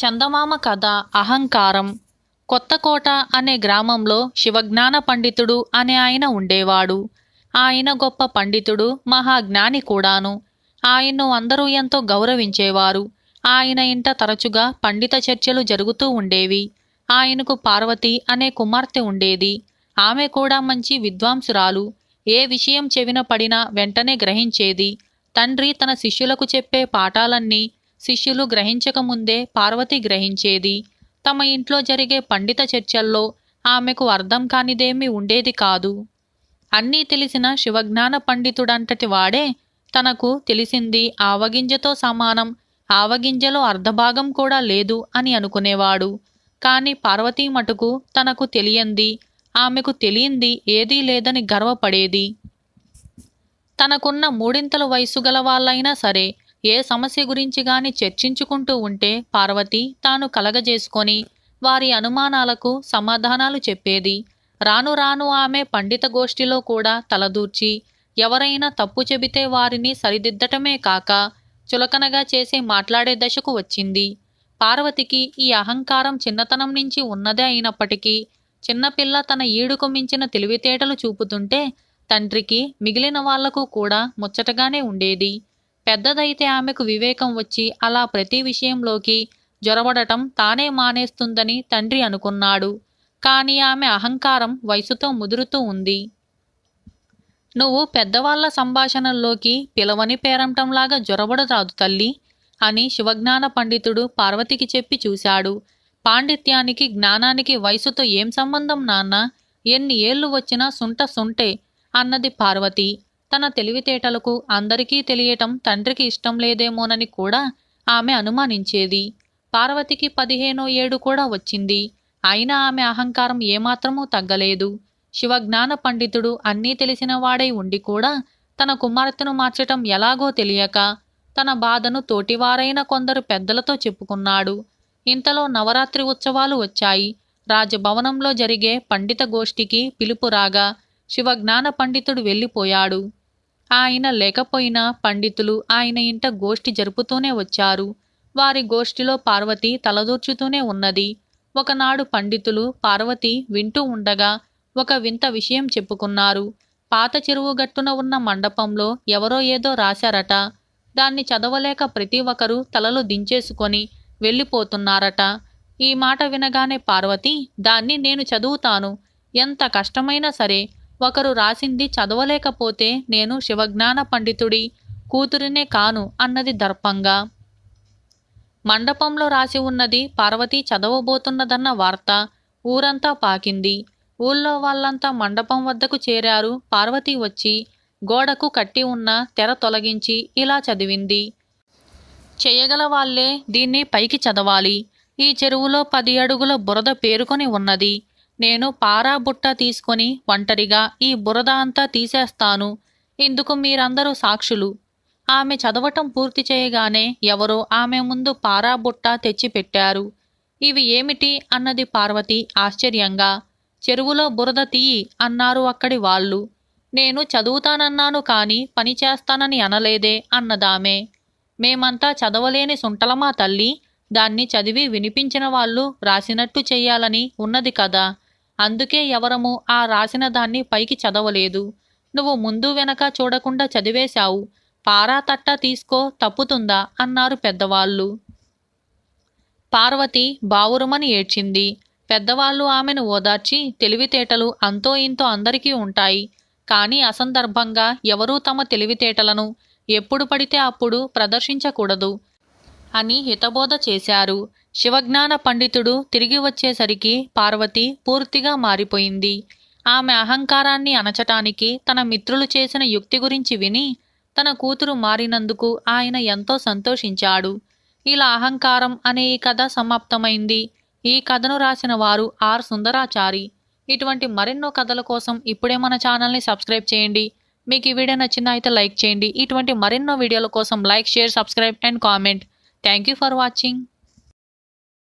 చందమామ కథ అహంకారం కొత్తకోట అనే గ్రామంలో శివజ్ఞాన పండితుడు అనే ఆయన ఉండేవాడు ఆయన గొప్ప పండితుడు మహాజ్ఞాని కూడాను ఆయన్ను అందరూ ఎంతో గౌరవించేవారు ఆయన ఇంట తరచుగా పండిత చర్చలు జరుగుతూ ఉండేవి ఆయనకు పార్వతి అనే కుమార్తె ఉండేది ఆమె కూడా మంచి విద్వాంసురాలు ఏ విషయం చెవిన పడినా వెంటనే గ్రహించేది తండ్రి తన శిష్యులకు చెప్పే పాఠాలన్నీ శిష్యులు గ్రహించకముందే పార్వతి గ్రహించేది తమ ఇంట్లో జరిగే పండిత చర్చల్లో ఆమెకు అర్థం కానిదేమీ ఉండేది కాదు అన్నీ తెలిసిన శివజ్ఞాన పండితుడంతటి వాడే తనకు తెలిసింది ఆవగింజతో సమానం ఆవగింజలో అర్ధభాగం కూడా లేదు అని అనుకునేవాడు కాని పార్వతీ మటుకు తనకు తెలియంది ఆమెకు తెలియంది ఏదీ లేదని గర్వపడేది తనకున్న మూడింతల వయసు గల వాళ్ళైనా సరే ఏ సమస్య గురించి గాని చర్చించుకుంటూ ఉంటే పార్వతి తాను కలగజేసుకొని వారి అనుమానాలకు సమాధానాలు చెప్పేది రాను రాను ఆమె పండిత గోష్ఠిలో కూడా తలదూర్చి ఎవరైనా తప్పు చెబితే వారిని సరిదిద్దటమే కాక చులకనగా చేసి మాట్లాడే దశకు వచ్చింది పార్వతికి ఈ అహంకారం చిన్నతనం నుంచి ఉన్నదే అయినప్పటికీ చిన్నపిల్ల తన ఈడుకు మించిన తెలివితేటలు చూపుతుంటే తండ్రికి మిగిలిన వాళ్లకు కూడా ముచ్చటగానే ఉండేది పెద్దదైతే ఆమెకు వివేకం వచ్చి అలా ప్రతి విషయంలోకి జొరబడటం తానే మానేస్తుందని తండ్రి అనుకున్నాడు కానీ ఆమె అహంకారం వయసుతో ముదురుతూ ఉంది నువ్వు పెద్దవాళ్ల సంభాషణల్లోకి పిలవని పేరంటంలాగా జొరబడరాదు తల్లి అని శివజ్ఞాన పండితుడు పార్వతికి చెప్పి చూశాడు పాండిత్యానికి జ్ఞానానికి వయసుతో ఏం సంబంధం నాన్న ఎన్ని ఏళ్ళు వచ్చినా సుంట సుంటే అన్నది పార్వతి తన తెలివితేటలకు అందరికీ తెలియటం తండ్రికి ఇష్టం లేదేమోనని కూడా ఆమె అనుమానించేది పార్వతికి పదిహేనో ఏడు కూడా వచ్చింది అయినా ఆమె అహంకారం ఏమాత్రమూ తగ్గలేదు శివజ్ఞాన పండితుడు అన్నీ తెలిసిన వాడై ఉండి కూడా తన కుమార్తెను మార్చటం ఎలాగో తెలియక తన బాధను తోటివారైన కొందరు పెద్దలతో చెప్పుకున్నాడు ఇంతలో నవరాత్రి ఉత్సవాలు వచ్చాయి రాజభవనంలో జరిగే పండిత గోష్ఠికి పిలుపు రాగా శివజ్ఞాన పండితుడు వెళ్ళిపోయాడు ఆయన లేకపోయినా పండితులు ఆయన ఇంట గోష్ఠి జరుపుతూనే వచ్చారు వారి గోష్ఠిలో పార్వతి తలదూర్చుతూనే ఉన్నది ఒకనాడు పండితులు పార్వతి వింటూ ఉండగా ఒక వింత విషయం చెప్పుకున్నారు పాత చెరువు గట్టున ఉన్న మండపంలో ఎవరో ఏదో రాశారట దాన్ని చదవలేక ప్రతి ఒక్కరూ తలలు దించేసుకొని వెళ్ళిపోతున్నారట ఈ మాట వినగానే పార్వతి దాన్ని నేను చదువుతాను ఎంత కష్టమైనా సరే ఒకరు రాసింది చదవలేకపోతే నేను శివజ్ఞాన పండితుడి కూతురినే కాను అన్నది దర్పంగా మండపంలో రాసి ఉన్నది పార్వతి చదవబోతున్నదన్న వార్త ఊరంతా పాకింది ఊళ్ళో వాళ్ళంతా మండపం వద్దకు చేరారు పార్వతి వచ్చి గోడకు కట్టి ఉన్న తెర తొలగించి ఇలా చదివింది చేయగల వాళ్లే దీన్ని పైకి చదవాలి ఈ చెరువులో పది అడుగుల బురద పేరుకొని ఉన్నది నేను పారాబుట్ట తీసుకొని ఒంటరిగా ఈ బురద అంతా తీసేస్తాను ఇందుకు మీరందరూ సాక్షులు ఆమె చదవటం పూర్తి చేయగానే ఎవరో ఆమె ముందు పారాబుట్ట తెచ్చిపెట్టారు ఇవి ఏమిటి అన్నది పార్వతి ఆశ్చర్యంగా చెరువులో బురద తీయి అన్నారు అక్కడి వాళ్ళు నేను చదువుతానన్నాను కాని పని చేస్తానని అనలేదే అన్నదామే మేమంతా చదవలేని సుంటలమా తల్లి దాన్ని చదివి వినిపించిన వాళ్ళు రాసినట్టు చెయ్యాలని ఉన్నది కదా అందుకే ఎవరము ఆ రాసిన దాన్ని పైకి చదవలేదు నువ్వు ముందు వెనక చూడకుండా చదివేశావు పారా తట్ట తీసుకో తప్పుతుందా అన్నారు పెద్దవాళ్ళు పార్వతి బావురుమని ఏడ్చింది పెద్దవాళ్ళు ఆమెను ఓదార్చి తెలివితేటలు అంతో ఇంతో అందరికీ ఉంటాయి కానీ అసందర్భంగా ఎవరూ తమ తెలివితేటలను ఎప్పుడు పడితే అప్పుడు ప్రదర్శించకూడదు అని హితబోధ చేశారు శివజ్ఞాన పండితుడు తిరిగి వచ్చేసరికి పార్వతి పూర్తిగా మారిపోయింది ఆమె అహంకారాన్ని అనచటానికి తన మిత్రులు చేసిన యుక్తి గురించి విని తన కూతురు మారినందుకు ఆయన ఎంతో సంతోషించాడు ఇలా అహంకారం అనే ఈ కథ సమాప్తమైంది ఈ కథను రాసిన వారు ఆర్ సుందరాచారి ఇటువంటి మరెన్నో కథల కోసం ఇప్పుడే మన ఛానల్ని సబ్స్క్రైబ్ చేయండి మీకు ఈ వీడియో నచ్చిందా అయితే లైక్ చేయండి ఇటువంటి మరెన్నో వీడియోల కోసం like share subscribe and comment thank you for watching